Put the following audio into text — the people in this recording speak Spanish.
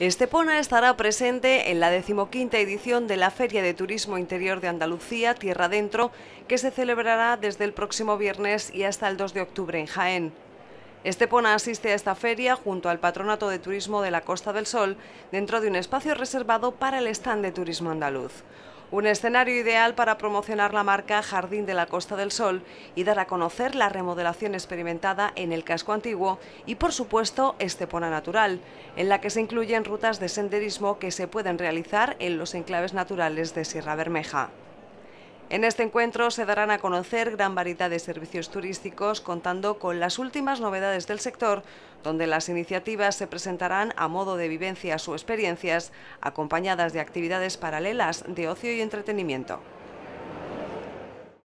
Estepona estará presente en la decimoquinta edición de la Feria de Turismo Interior de Andalucía, Tierra Dentro, que se celebrará desde el próximo viernes y hasta el 2 de octubre en Jaén. Estepona asiste a esta feria junto al Patronato de Turismo de la Costa del Sol, dentro de un espacio reservado para el stand de turismo andaluz. Un escenario ideal para promocionar la marca Jardín de la Costa del Sol y dar a conocer la remodelación experimentada en el casco antiguo y, por supuesto, Estepona Natural, en la que se incluyen rutas de senderismo que se pueden realizar en los enclaves naturales de Sierra Bermeja. En este encuentro se darán a conocer gran variedad de servicios turísticos contando con las últimas novedades del sector, donde las iniciativas se presentarán a modo de vivencias o experiencias, acompañadas de actividades paralelas de ocio y entretenimiento.